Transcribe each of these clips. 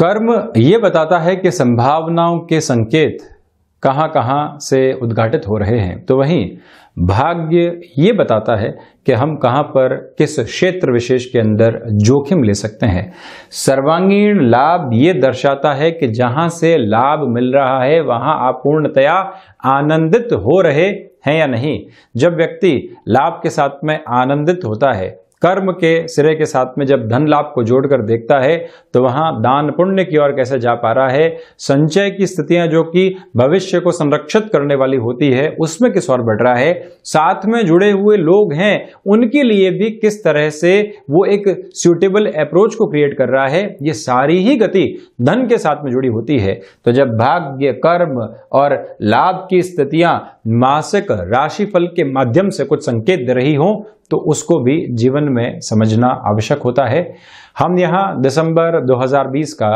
कर्म ये बताता है कि संभावनाओं के संकेत कहाँ कहाँ से उद्घाटित हो रहे हैं तो वहीं भाग्य ये बताता है कि हम कहाँ पर किस क्षेत्र विशेष के अंदर जोखिम ले सकते हैं सर्वांगीण लाभ ये दर्शाता है कि जहाँ से लाभ मिल रहा है वहाँ आप पूर्णतया आनंदित हो रहे हैं या नहीं जब व्यक्ति लाभ के साथ में आनंदित होता है कर्म के सिरे के साथ में जब धन लाभ को जोड़कर देखता है तो वहां दान पुण्य की ओर कैसे जा पा रहा है संचय की स्थितियां जो कि भविष्य को संरक्षित करने वाली होती है उसमें किस ओर बढ़ रहा है साथ में जुड़े हुए लोग हैं उनके लिए भी किस तरह से वो एक सूटेबल अप्रोच को क्रिएट कर रहा है ये सारी ही गति धन के साथ में जुड़ी होती है तो जब भाग्य कर्म और लाभ की स्थितियां मासिक राशिफल के माध्यम से कुछ संकेत दे रही हो तो उसको भी जीवन में समझना आवश्यक होता है हम यहाँ दिसंबर 2020 का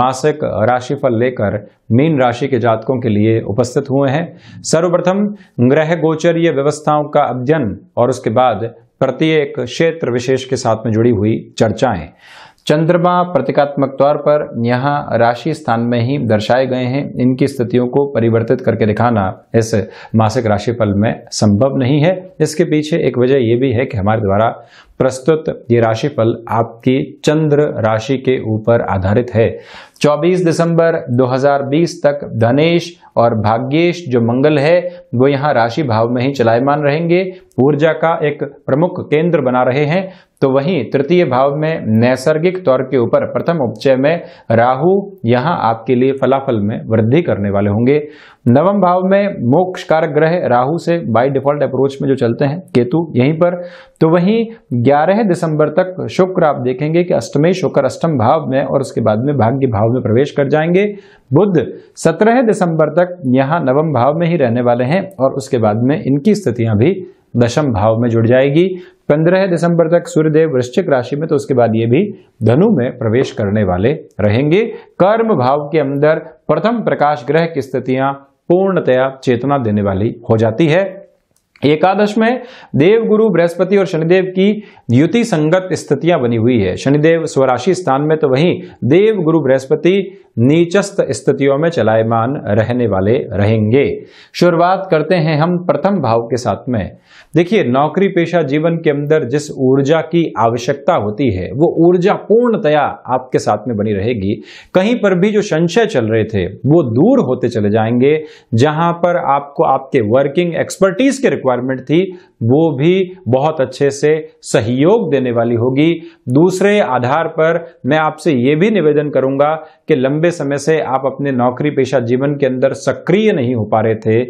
मासिक राशिफल लेकर मीन राशि के जातकों के लिए उपस्थित हुए हैं सर्वप्रथम ग्रह गोचरीय व्यवस्थाओं का अध्ययन और उसके बाद प्रत्येक क्षेत्र विशेष के साथ में जुड़ी हुई चर्चाएं चंद्रमा प्रतीकात्मक तौर पर यहाँ राशि स्थान में ही दर्शाए गए हैं इनकी स्थितियों को परिवर्तित करके दिखाना इस मासिक राशिफल में संभव नहीं है इसके पीछे एक वजह यह भी है कि हमारे द्वारा प्रस्तुत ये राशिफल आपकी चंद्र राशि के ऊपर आधारित है 24 दिसंबर 2020 तक धनेश और भाग्येश जो मंगल है वो यहाँ राशि भाव में ही चलायमान रहेंगे ऊर्जा का एक प्रमुख केंद्र बना रहे हैं तो वहीं तृतीय भाव में नैसर्गिक तौर के ऊपर प्रथम उपचय में राहु यहाँ आपके लिए फलाफल में वृद्धि करने वाले होंगे नवम भाव में मोक्ष कारक ग्रह राहु से बाय डिफॉल्ट अप्रोच में जो चलते हैं केतु यहीं पर तो वहीं 11 दिसंबर तक शुक्र आप देखेंगे कि अष्टमी शुक्र अष्टम भाव में और उसके बाद में भाग्य भाव में प्रवेश कर जाएंगे बुद्ध 17 दिसंबर तक यहाँ नवम भाव में ही रहने वाले हैं और उसके बाद में इनकी स्थितियां भी दशम भाव में जुड़ जाएगी 15 दिसंबर तक सूर्यदेव वृश्चिक राशि में तो उसके बाद ये भी धनु में प्रवेश करने वाले रहेंगे कर्म भाव के अंदर प्रथम प्रकाश ग्रह की स्थितियां पूर्णतया चेतना देने वाली हो जाती है एकादश में देवगुरु बृहस्पति और शनिदेव की युति संगत स्थितियां बनी हुई है शनिदेव स्वराशि स्थान में तो वहीं देव गुरु बृहस्पति नीचस्त स्थितियों में चलायमान रहने वाले रहेंगे शुरुआत करते हैं हम प्रथम भाव के साथ में देखिए नौकरी पेशा जीवन के अंदर जिस ऊर्जा की आवश्यकता होती है वो ऊर्जा पूर्णतया आपके साथ में बनी रहेगी कहीं पर भी जो संशय चल रहे थे वो दूर होते चले जाएंगे जहां पर आपको आपके वर्किंग एक्सपर्टीज की रिक्वायरमेंट थी वो भी बहुत अच्छे से सहयोग देने वाली होगी दूसरे आधार पर मैं आपसे ये भी निवेदन करूंगा कि लंबे समय से आप अपने नौकरी पेशा जीवन के अंदर सक्रिय नहीं हो पा रहे थे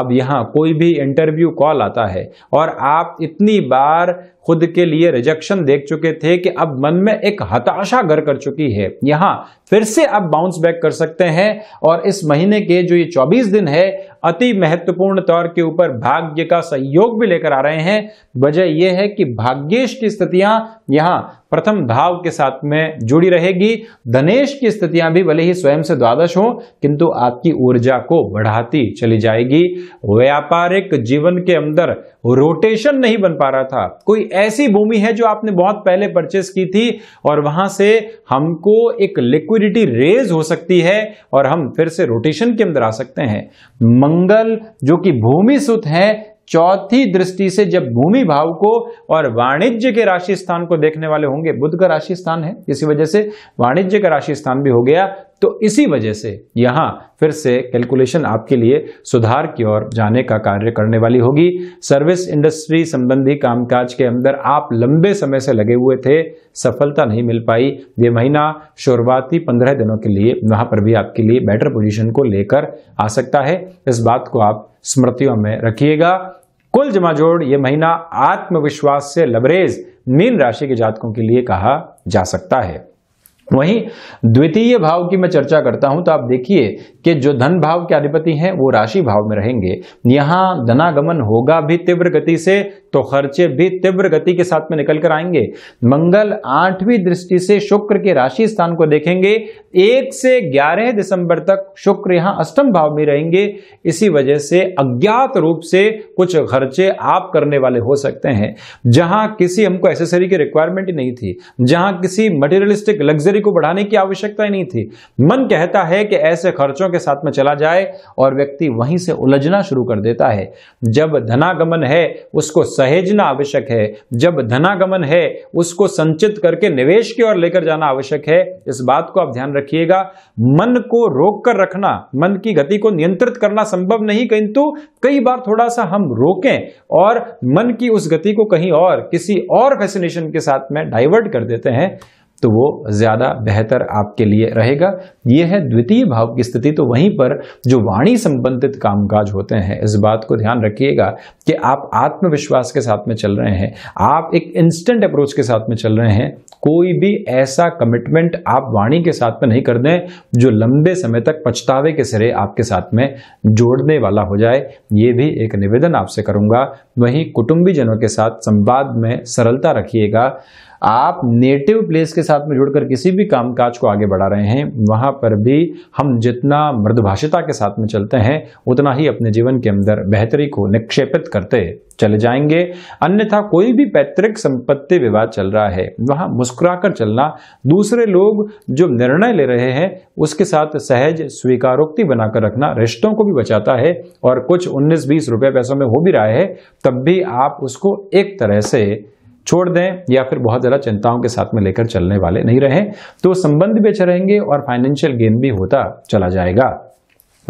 अब यहाँ कोई भी इंटरव्यू कॉल आता है और आप इतनी बार खुद के लिए रिजेक्शन देख चुके थे कि अब मन में एक हताशा घर कर चुकी है यहां फिर से आप बाउंस बैक कर सकते हैं और इस महीने के जो ये 24 दिन है अति महत्वपूर्ण तौर के ऊपर भाग्य का सहयोग भी लेकर आ रहे हैं वजह यह है कि भाग्येश की स्थितियां यहां प्रथम भाव के साथ में जुड़ी रहेगी धनेश की स्थितियां भी भले ही स्वयं से द्वादश हो किंतु आपकी ऊर्जा को बढ़ाती चली जाएगी व्यापारिक जीवन के अंदर रोटेशन नहीं बन पा रहा था कोई ऐसी भूमि है जो आपने बहुत पहले परचेस की थी और वहां से हमको एक लिक्विडिटी रेज हो सकती है और हम फिर से रोटेशन के अंदर आ सकते हैं मंगल जो कि भूमि सुत है चौथी दृष्टि से जब भूमि भाव को और वाणिज्य के राशि स्थान को देखने वाले होंगे बुद्ध का राशि स्थान है इसी वजह से वाणिज्य का राशि स्थान भी हो गया तो इसी वजह से यहां फिर से कैलकुलेशन आपके लिए सुधार की ओर जाने का कार्य करने वाली होगी सर्विस इंडस्ट्री संबंधी कामकाज के अंदर आप लंबे समय से लगे हुए थे सफलता नहीं मिल पाई ये महीना शुरुआती पंद्रह दिनों के लिए वहां पर भी आपके लिए बेटर पोजीशन को लेकर आ सकता है इस बात को आप स्मृतियों में रखिएगा कुल जमा जोड़ ये महीना आत्मविश्वास से लबरेज मीन राशि के जातकों के लिए कहा जा सकता है वहीं द्वितीय भाव की मैं चर्चा करता हूं तो आप देखिए कि जो धन भाव के अधिपति हैं वो राशि भाव में रहेंगे यहां धनागमन होगा भी तीव्र गति से तो खर्चे भी तीव्र गति के साथ में निकल कर आएंगे मंगल आठवीं दृष्टि से शुक्र के राशि स्थान को देखेंगे एक से ग्यारह दिसंबर तक शुक्र यहां अष्टम भाव में रहेंगे इसी वजह से अज्ञात रूप से कुछ खर्चे आप करने वाले हो सकते हैं जहां किसी हमको एसेसरी की रिक्वायरमेंट नहीं थी जहां किसी मटेरियलिस्टिक लग्जरी को बढ़ाने की आवश्यकता ही नहीं थी मन कहता है कि ऐसे खर्चों के साथ में चला जाए और व्यक्ति वहीं से उलझना शुरू कर देता है जब धनागमन है उसको सहेजना आवश्यक है जब धनागमन है उसको संचित करके निवेश की ओर लेकर जाना आवश्यक है इस बात को आप ध्यान रखिएगा मन को रोक कर रखना मन की गति को नियंत्रित करना संभव नहीं किंतु कई बार थोड़ा सा हम रोकें और मन की उस गति को कहीं और किसी और फैसिनेशन के साथ में डाइवर्ट कर देते हैं तो वो ज़्यादा बेहतर आपके लिए रहेगा ये है द्वितीय भाव की स्थिति तो वहीं पर जो वाणी संबंधित कामकाज होते हैं इस बात को ध्यान रखिएगा कि आप आत्मविश्वास के साथ में चल रहे हैं आप एक इंस्टेंट अप्रोच के साथ में चल रहे हैं कोई भी ऐसा कमिटमेंट आप वाणी के साथ में नहीं कर दें जो लंबे समय तक पछतावे के सिरे आपके साथ में जोड़ने वाला हो जाए ये भी एक निवेदन आपसे करूंगा वहीं कुटुंबीजनों के साथ संवाद में सरलता रखिएगा आप नेटिव प्लेस के साथ में जुड़कर किसी भी कामकाज को आगे बढ़ा रहे हैं वहां पर भी हम जितना मृदभाषिता के साथ में चलते हैं उतना ही अपने जीवन के अंदर बेहतरी को निक्षेपित करते चले जाएंगे अन्यथा कोई भी पैतृक संपत्ति विवाद चल रहा है वहां मुस्कुराकर चलना दूसरे लोग जो निर्णय ले रहे हैं उसके साथ सहज स्वीकारोक्ति बनाकर रखना रिश्तों को भी बचाता है और कुछ 19-20 रुपए पैसों में हो भी रहा है तब भी आप उसको एक तरह से छोड़ दें या फिर बहुत ज़्यादा चिंताओं के साथ में लेकर चलने वाले नहीं रहे तो संबंध भी अच्छे रहेंगे और फाइनेंशियल गेन भी होता चला जाएगा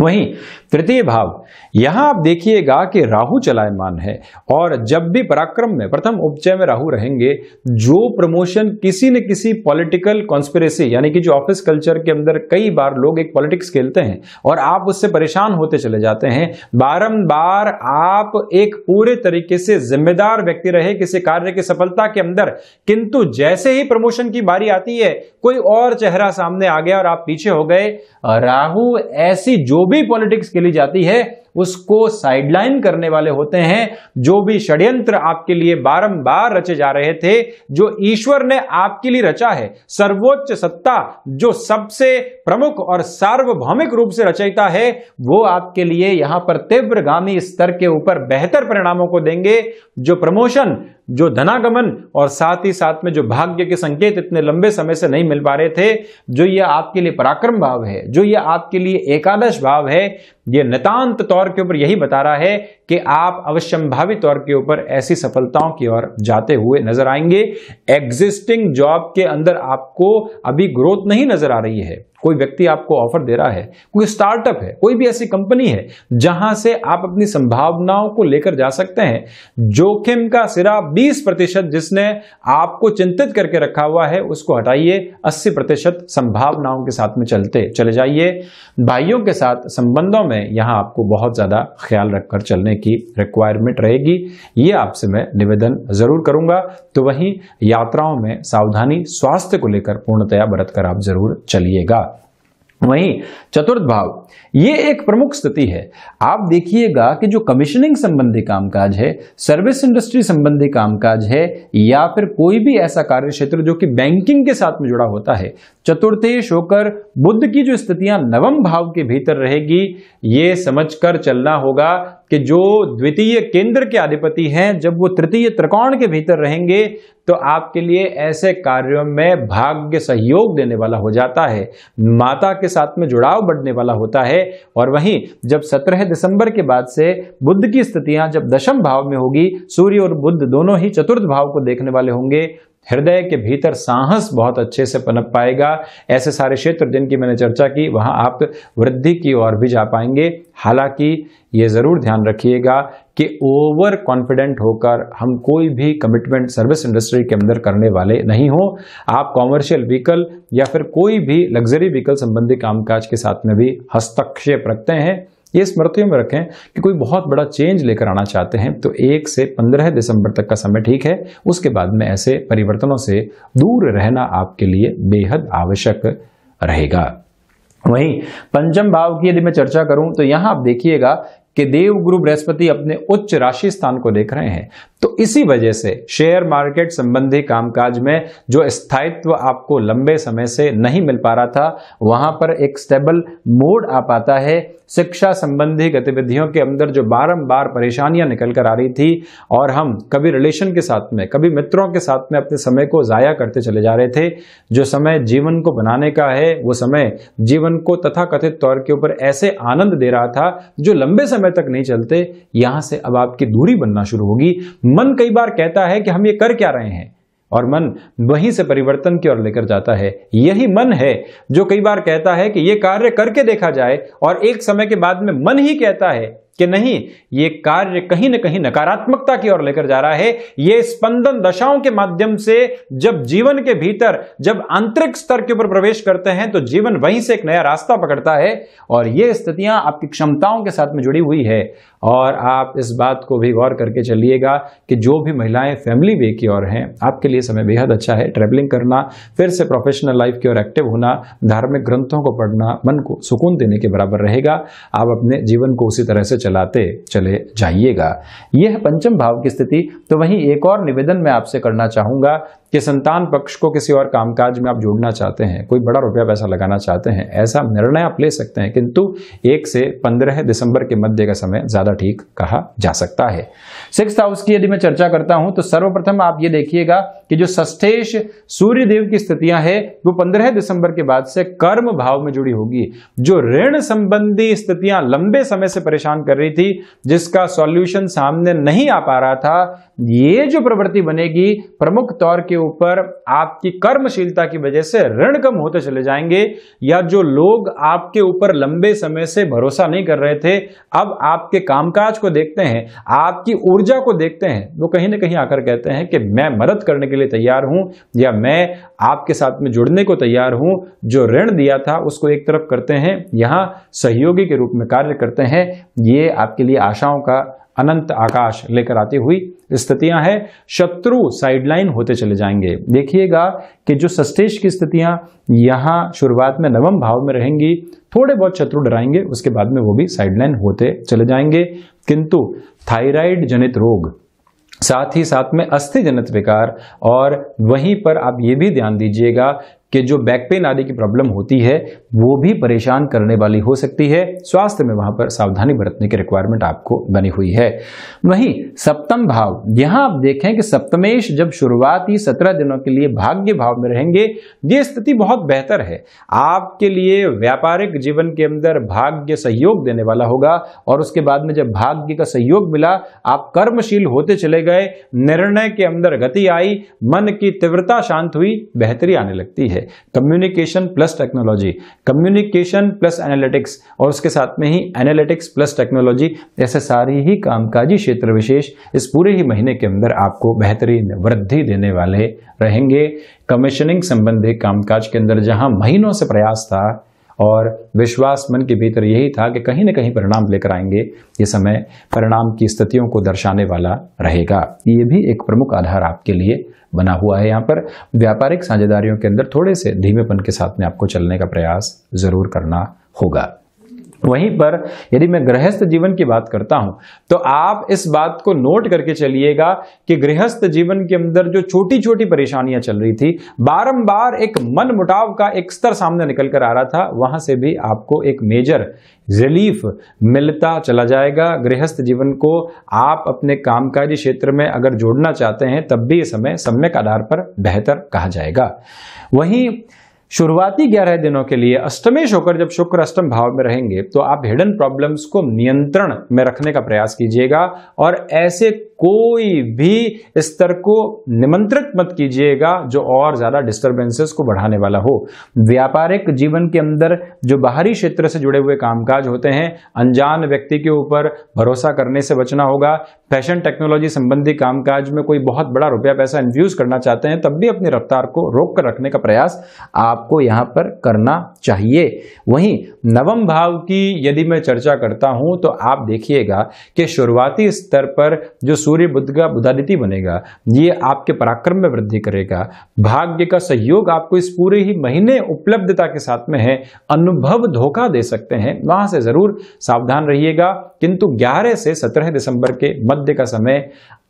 वहीं तृतीय भाव यहां आप देखिएगा कि राहु चलायमान है और जब भी पराक्रम में प्रथम उपचय में राहु रहेंगे जो प्रमोशन किसी न किसी पॉलिटिकल कॉन्स्पिरेसी यानी कि जो ऑफिस कल्चर के अंदर कई बार लोग एक पॉलिटिक्स खेलते हैं और आप उससे परेशान होते चले जाते हैं बारंबार आप एक पूरे तरीके से जिम्मेदार व्यक्ति रहे किसी कार्य की सफलता के अंदर किंतु जैसे ही प्रमोशन की बारी आती है कोई और चेहरा सामने आ गया और आप पीछे हो गए राहु ऐसी जो भी पॉलिटिक्स खेली जाती है उसको साइडलाइन करने वाले होते हैं जो भी षड्यंत्र आपके लिए बारंबार रचे जा रहे थे जो ईश्वर ने आपके लिए रचा है सर्वोच्च सत्ता जो सबसे प्रमुख और सार्वभौमिक रूप से रचयिता है वो आपके लिए यहां पर तीव्रगामी स्तर के ऊपर बेहतर परिणामों को देंगे जो प्रमोशन जो धनागमन और साथ ही साथ में जो भाग्य के संकेत इतने लंबे समय से नहीं मिल पा रहे थे जो ये आपके लिए पराक्रम भाव है जो ये आपके लिए एकादश भाव है ये नितान्त तौर के ऊपर यही बता रहा है कि आप अवश्यंभावी तौर के ऊपर ऐसी सफलताओं की ओर जाते हुए नजर आएंगे एग्जिस्टिंग जॉब के अंदर आपको अभी ग्रोथ नहीं नजर आ रही है कोई व्यक्ति आपको ऑफर दे रहा है कोई स्टार्टअप है कोई भी ऐसी कंपनी है जहां से आप अपनी संभावनाओं को लेकर जा सकते हैं जोखिम का सिरा 20 प्रतिशत जिसने आपको चिंतित करके रखा हुआ है उसको हटाइए 80 प्रतिशत संभावनाओं के साथ में चलते चले जाइए भाइयों के साथ संबंधों में यहां आपको बहुत ज्यादा ख्याल रखकर चलने की रिक्वायरमेंट रहेगी ये आपसे मैं निवेदन जरूर करूंगा तो वहीं यात्राओं में सावधानी स्वास्थ्य को लेकर पूर्णतया बरत कर आप जरूर चलिएगा वहीं चतुर्थ भाव ये एक प्रमुख स्थिति है आप देखिएगा कि जो कमीशनिंग संबंधी कामकाज है सर्विस इंडस्ट्री संबंधी कामकाज है या फिर कोई भी ऐसा कार्य क्षेत्र जो कि बैंकिंग के साथ में जुड़ा होता है चतुर्थेश होकर बुद्ध की जो स्थितियां नवम भाव के भीतर रहेगी ये समझकर चलना होगा कि जो द्वितीय केंद्र के अधिपति हैं जब वो तृतीय त्रिकोण के भीतर रहेंगे तो आपके लिए ऐसे कार्यों में भाग्य सहयोग देने वाला हो जाता है माता के साथ में जुड़ाव बढ़ने वाला होता है और वहीं जब 17 दिसंबर के बाद से बुद्ध की स्थितियां जब दशम भाव में होगी सूर्य और बुद्ध दोनों ही चतुर्थ भाव को देखने वाले होंगे हृदय के भीतर साहस बहुत अच्छे से पनप पाएगा ऐसे सारे क्षेत्र जिनकी मैंने चर्चा की वहां आप वृद्धि की ओर भी जा पाएंगे हालांकि ये ज़रूर ध्यान रखिएगा कि ओवर कॉन्फिडेंट होकर हम कोई भी कमिटमेंट सर्विस इंडस्ट्री के अंदर करने वाले नहीं हो आप कॉमर्शियल व्हीकल या फिर कोई भी लग्जरी व्हीकल संबंधी कामकाज के साथ में भी हस्तक्षेप रखते हैं ये स्मृतियों में रखें कि कोई बहुत बड़ा चेंज लेकर आना चाहते हैं तो एक से पंद्रह दिसंबर तक का समय ठीक है उसके बाद में ऐसे परिवर्तनों से दूर रहना आपके लिए बेहद आवश्यक रहेगा वहीं पंचम भाव की यदि मैं चर्चा करूं तो यहां आप देखिएगा कि देव गुरु बृहस्पति अपने उच्च राशि स्थान को देख रहे हैं तो इसी वजह से शेयर मार्केट संबंधी कामकाज में जो स्थायित्व आपको लंबे समय से नहीं मिल पा रहा था वहां पर एक स्टेबल मोड आ पाता है शिक्षा संबंधी गतिविधियों के अंदर जो बारंबार परेशानियां निकल कर आ रही थी और हम कभी रिलेशन के साथ में कभी मित्रों के साथ में अपने समय को ज़ाया करते चले जा रहे थे जो समय जीवन को बनाने का है वो समय जीवन को तथा कथित तौर के ऊपर ऐसे आनंद दे रहा था जो लंबे समय तक नहीं चलते यहां से अब आपकी दूरी बनना शुरू होगी मन कई बार कहता है कि हम ये कर क्या रहे हैं और मन वहीं से परिवर्तन की ओर लेकर जाता है यही मन है जो कई बार कहता है कि ये कार्य करके देखा जाए और एक समय के बाद में मन ही कहता है कि नहीं ये कार्य कहीं ना कहीं नकारात्मकता की ओर लेकर जा रहा है ये स्पंदन दशाओं के माध्यम से जब जीवन के भीतर जब आंतरिक स्तर के ऊपर प्रवेश करते हैं तो जीवन वहीं से एक नया रास्ता पकड़ता है और ये स्थितियां आपकी क्षमताओं के साथ में जुड़ी हुई है और आप इस बात को भी गौर करके चलिएगा कि जो भी महिलाएं फैमिली वे की ओर हैं आपके लिए समय बेहद अच्छा है ट्रैवलिंग करना फिर से प्रोफेशनल लाइफ की ओर एक्टिव होना धार्मिक ग्रंथों को पढ़ना मन को सुकून देने के बराबर रहेगा आप अपने जीवन को उसी तरह से चलाते चले जाइएगा यह पंचम भाव की स्थिति तो वहीं एक और निवेदन मैं आपसे करना चाहूँगा कि संतान पक्ष को किसी और कामकाज में आप जोड़ना चाहते हैं कोई बड़ा रुपया पैसा लगाना चाहते हैं ऐसा निर्णय आप ले सकते हैं किंतु एक से पंद्रह दिसंबर के मध्य का समय ज्यादा ठीक कहा जा सकता है सिक्स हाउस की यदि मैं चर्चा करता हूं तो सर्वप्रथम आप ये देखिएगा कि जो सस्तेश सूर्य देव की स्थितियां है वो पंद्रह दिसंबर के बाद से कर्म भाव में जुड़ी होगी जो ऋण संबंधी स्थितियां लंबे समय से परेशान कर रही थी जिसका सॉल्यूशन सामने नहीं आ पा रहा था ये जो प्रवृत्ति बनेगी प्रमुख तौर के ऊपर आपकी कर्मशीलता की वजह से ऋण कम होते चले जाएंगे या जो लोग आपके ऊपर लंबे समय से भरोसा नहीं कर रहे थे अब आपके कामकाज को देखते हैं आपकी ऊर्जा को देखते हैं वो कहीं ना कहीं आकर कहते हैं कि मैं मदद करने के लिए तैयार हूं या मैं आपके साथ में जुड़ने को तैयार हूं जो ऋण दिया था उसको एक तरफ करते हैं यहां सहयोगी के रूप में कार्य करते हैं ये आपके लिए आशाओं का अनंत आकाश लेकर आती हुई स्थितियां हैं शत्रु साइडलाइन होते चले जाएंगे देखिएगा कि जो सस्तेश की स्थितियां यहां शुरुआत में नवम भाव में रहेंगी थोड़े बहुत शत्रु डराएंगे उसके बाद में वो भी साइडलाइन होते चले जाएंगे किंतु थायराइड जनित रोग साथ ही साथ में अस्थि जनित विकार और वहीं पर आप ये भी ध्यान दीजिएगा कि जो बैक पेन आदि की प्रॉब्लम होती है वो भी परेशान करने वाली हो सकती है स्वास्थ्य में वहां पर सावधानी बरतने की रिक्वायरमेंट आपको बनी हुई है वहीं सप्तम भाव यहां आप देखें कि सप्तमेश जब शुरुआती सत्रह दिनों के लिए भाग्य भाव में रहेंगे ये स्थिति बहुत बेहतर है आपके लिए व्यापारिक जीवन के अंदर भाग्य सहयोग देने वाला होगा और उसके बाद में जब भाग्य का सहयोग मिला आप कर्मशील होते चले गए निर्णय के अंदर गति आई मन की तीव्रता शांत हुई बेहतरी आने लगती है है communication plus technology communication plus analytics और उसके साथ में ही एनालिटिक्स प्लस टेक्नोलॉजी ऐसे सारी ही कामकाजी क्षेत्र विशेष इस पूरे ही महीने के अंदर आपको बेहतरीन वृद्धि देने वाले रहेंगे कमीशनिंग संबंधी कामकाज के अंदर जहां महीनों से प्रयास था और विश्वास मन के भीतर यही था कि कहीं ना कहीं परिणाम लेकर आएंगे ये समय परिणाम की स्थितियों को दर्शाने वाला रहेगा ये भी एक प्रमुख आधार आपके लिए बना हुआ है यहाँ पर व्यापारिक साझेदारियों के अंदर थोड़े से धीमेपन के साथ में आपको चलने का प्रयास ज़रूर करना होगा वहीं पर यदि मैं गृहस्थ जीवन की बात करता हूं तो आप इस बात को नोट करके चलिएगा कि गृहस्थ जीवन के अंदर जो छोटी छोटी परेशानियां चल रही थी बारंबार एक मन मुटाव का एक स्तर सामने निकल कर आ रहा था वहां से भी आपको एक मेजर रिलीफ मिलता चला जाएगा गृहस्थ जीवन को आप अपने कामकाजी क्षेत्र में अगर जोड़ना चाहते हैं तब भी ये समय सम्यक आधार पर बेहतर कहा जाएगा वहीं शुरुआती ग्यारह दिनों के लिए अष्टमेश होकर जब शुक्र अष्टम भाव में रहेंगे तो आप हिडन प्रॉब्लम्स को नियंत्रण में रखने का प्रयास कीजिएगा और ऐसे कोई भी स्तर को निमंत्रित मत कीजिएगा जो और ज्यादा डिस्टरबेंसेस को बढ़ाने वाला हो व्यापारिक जीवन के अंदर जो बाहरी क्षेत्र से जुड़े हुए कामकाज होते हैं अनजान व्यक्ति के ऊपर भरोसा करने से बचना होगा फैशन टेक्नोलॉजी संबंधी कामकाज में कोई बहुत बड़ा रुपया पैसा इन्फ्यूज करना चाहते हैं तब भी अपनी रफ्तार को रोक कर रखने का प्रयास आप आपको यहाँ पर करना चाहिए वहीं नवम भाव की यदि मैं चर्चा करता हूँ तो आप देखिएगा कि शुरुआती स्तर पर जो सूर्य बुद्ध का बुधादिति बनेगा ये आपके पराक्रम में वृद्धि करेगा भाग्य का सहयोग आपको इस पूरे ही महीने उपलब्धता के साथ में है अनुभव धोखा दे सकते हैं वहां से जरूर सावधान रहिएगा किंतु 11 से 17 दिसंबर के मध्य का समय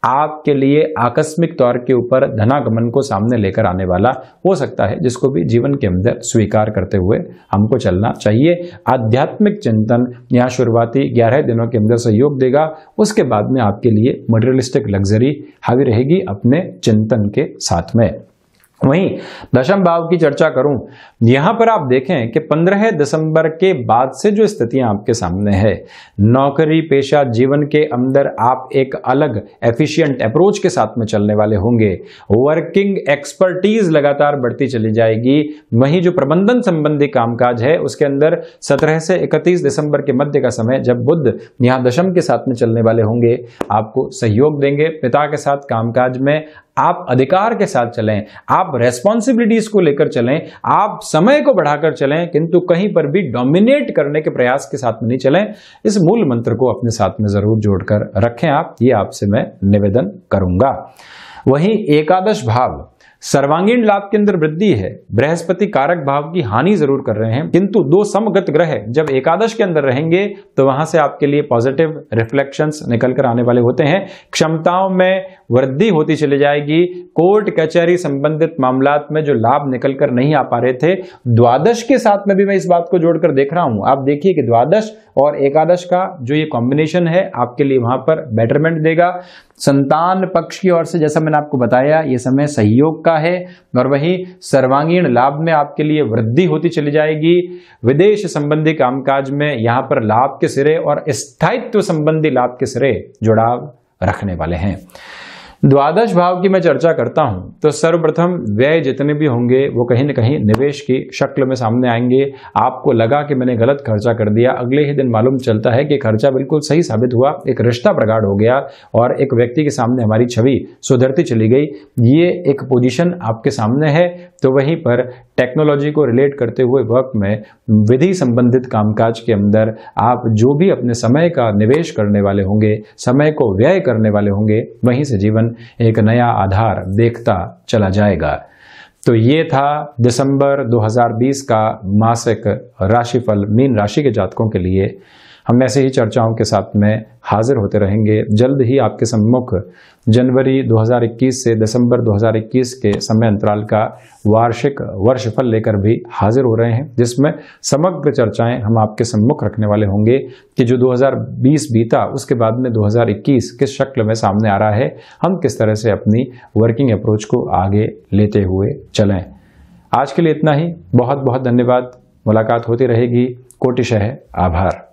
आपके लिए आकस्मिक तौर के ऊपर धनागमन को सामने लेकर आने वाला हो सकता है जिसको भी जीवन के अंदर स्वीकार करते हुए हमको चलना चाहिए आध्यात्मिक चिंतन यहाँ शुरुआती ग्यारह दिनों के अंदर सहयोग देगा उसके बाद में आपके लिए मटेरियलिस्टिक लग्जरी हावी रहेगी अपने चिंतन के साथ में वहीं दशम भाव की चर्चा करूं यहां पर आप देखें कि 15 दिसंबर के बाद से जो स्थितियां आपके सामने है नौकरी पेशा जीवन के अंदर आप एक अलग एफिशिएंट अप्रोच के साथ में चलने वाले होंगे वर्किंग एक्सपर्टीज लगातार बढ़ती चली जाएगी वहीं जो प्रबंधन संबंधी कामकाज है उसके अंदर 17 से 31 दिसंबर के मध्य का समय जब बुद्ध यहां दशम के साथ में चलने वाले होंगे आपको सहयोग देंगे पिता के साथ कामकाज में आप अधिकार के साथ चलें आप रेस्पॉन्सिबिलिटीज को लेकर चलें आप समय को बढ़ाकर चलें किंतु कहीं पर भी डोमिनेट करने के प्रयास के साथ में नहीं चलें इस मूल मंत्र को अपने साथ में जरूर जोड़कर रखें आप ये आपसे मैं निवेदन करूंगा वहीं एकादश भाव सर्वांगीण लाभ के अंदर वृद्धि है बृहस्पति कारक भाव की हानि जरूर कर रहे हैं किंतु दो समगत ग्रह जब एकादश के अंदर रहेंगे तो वहां से आपके लिए पॉजिटिव रिफ्लेक्शंस निकल कर आने वाले होते हैं क्षमताओं में वृद्धि होती चली जाएगी कोर्ट कचहरी संबंधित मामला में जो लाभ निकल कर नहीं आ पा रहे थे द्वादश के साथ में भी मैं इस बात को जोड़कर देख रहा हूं आप देखिए कि द्वादश और एकादश का जो ये कॉम्बिनेशन है आपके लिए वहां पर बेटरमेंट देगा संतान पक्ष की ओर से जैसा मैंने आपको बताया ये समय सहयोग का है और वही सर्वांगीण लाभ में आपके लिए वृद्धि होती चली जाएगी विदेश संबंधी कामकाज में यहां पर लाभ के सिरे और स्थायित्व संबंधी लाभ के सिरे जुड़ाव रखने वाले हैं द्वादश भाव की मैं चर्चा करता हूं तो सर्वप्रथम व्यय जितने भी होंगे वो कहीं ना कहीं निवेश की शक्ल में सामने आएंगे आपको लगा कि मैंने गलत खर्चा कर दिया अगले ही दिन मालूम चलता है कि खर्चा बिल्कुल सही साबित हुआ एक रिश्ता प्रगाढ़ हो गया और एक व्यक्ति के सामने हमारी छवि सुधरती चली गई ये एक पोजिशन आपके सामने है तो वहीं पर टेक्नोलॉजी को रिलेट करते हुए वर्क में विधि संबंधित कामकाज के अंदर आप जो भी अपने समय का निवेश करने वाले होंगे समय को व्यय करने वाले होंगे वहीं से जीवन एक नया आधार देखता चला जाएगा तो ये था दिसंबर 2020 का मासिक राशिफल मीन राशि के जातकों के लिए हम ऐसे ही चर्चाओं के साथ में हाजिर होते रहेंगे जल्द ही आपके सम्मुख जनवरी 2021 से दिसंबर 2021 के समय अंतराल का वार्षिक वर्षफल लेकर भी हाजिर हो रहे हैं जिसमें समग्र चर्चाएं हम आपके सम्मुख रखने वाले होंगे कि जो 2020 बीता उसके बाद में 2021 किस शक्ल में सामने आ रहा है हम किस तरह से अपनी वर्किंग अप्रोच को आगे लेते हुए चलें आज के लिए इतना ही बहुत बहुत धन्यवाद मुलाकात होती रहेगी कोटिशह आभार